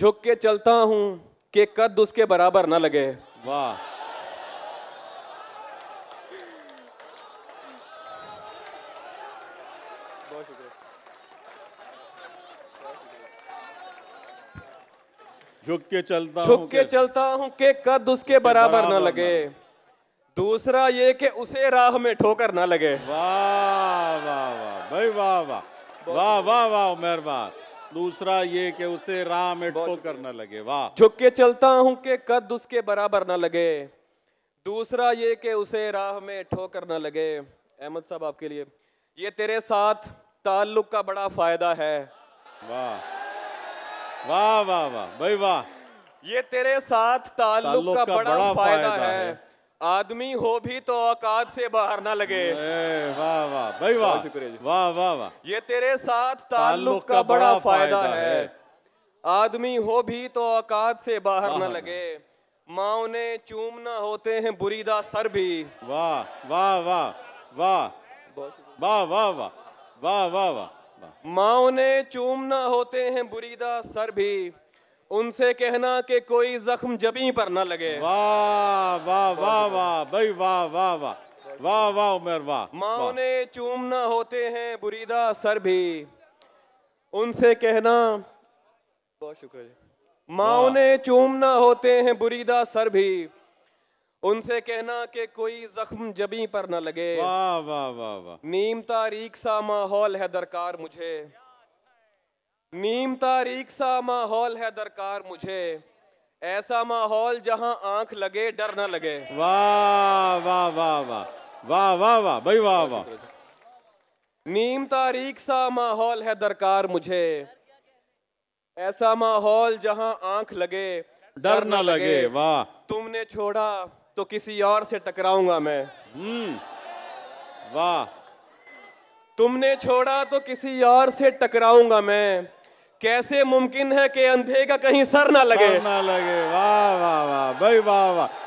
झुक के चलता हूं कि कद उसके बराबर ना लगे वाह झुक के चलता झुक के चलता हूं के कद उसके बराबर ना लगे दूसरा ये कि उसे राह में ठोकर ना लगे वाह वाह वाह भाई वाह वाह वाह वाह वाह मेहरबान दूसरा ये कि उसे राम एटको करना लगे वाह झुक के चलता हूं कि कद उसके बराबर ना लगे दूसरा ये कि उसे राह में ठोकर ना लगे अहमद साहब आपके लिए ये तेरे साथ ताल्लुक का बड़ा फायदा है वाह वाह वाह वाह भाई वाह ये तेरे साथ ताल्लुक का, का बड़ा, बड़ा फायदा, फायदा है, है। आदमी हो भी तो औकात से बाहर ना लगे वाह वाह भाई वाह वाह वाह वाह ये तेरे साथ ताल्लुक का बड़ा फायदा है है। आदमी हो भी तो औकात से बाहर ना लगे माओ ने चूमना होते हैं बुरीदा सर भी वाह वाह वाह वाह वाह वाह वाह वाह वाह वाह माओ ने चूमना होते हैं बुरीदा सर भी उनसे कहना कि कोई जख्म जबी पर ना लगे वाह वाह वाह भाई वाह वाह वाह वाह वाह उमर वाह माओ ने चूमना होते हैं बुरीदा सर भी उनसे कहना बहुत शुक्रिया माओ ने चूमना होते हैं बुरीदा सर भी उनसे कहना कि कोई जख्म जबी पर न लगे वाह वाह वाह वाह नीम तारीख सा माहौल है दरकार मुझे नीम तारीख सा माहौल है दरकार मुझे ऐसा माहौल जहां आंख लगे डर ना लगे वाह वाह वाह वाह वाह वाह वाह भाई वाह वाह नीम तारीख सा माहौल है दरकार मुझे ऐसा माहौल जहां आंख लगे डर ना लगे, वाह तुमने छोड़ा तो किसी और से टकराऊंगा मैं हम्म, वाह तुमने छोड़ा तो किसी और से टकराऊंगा मैं कैसे मुमकिन है कि अंधे का कहीं सर ना लगे सर ना लगे वाह वाह वाह भाई वाह वाह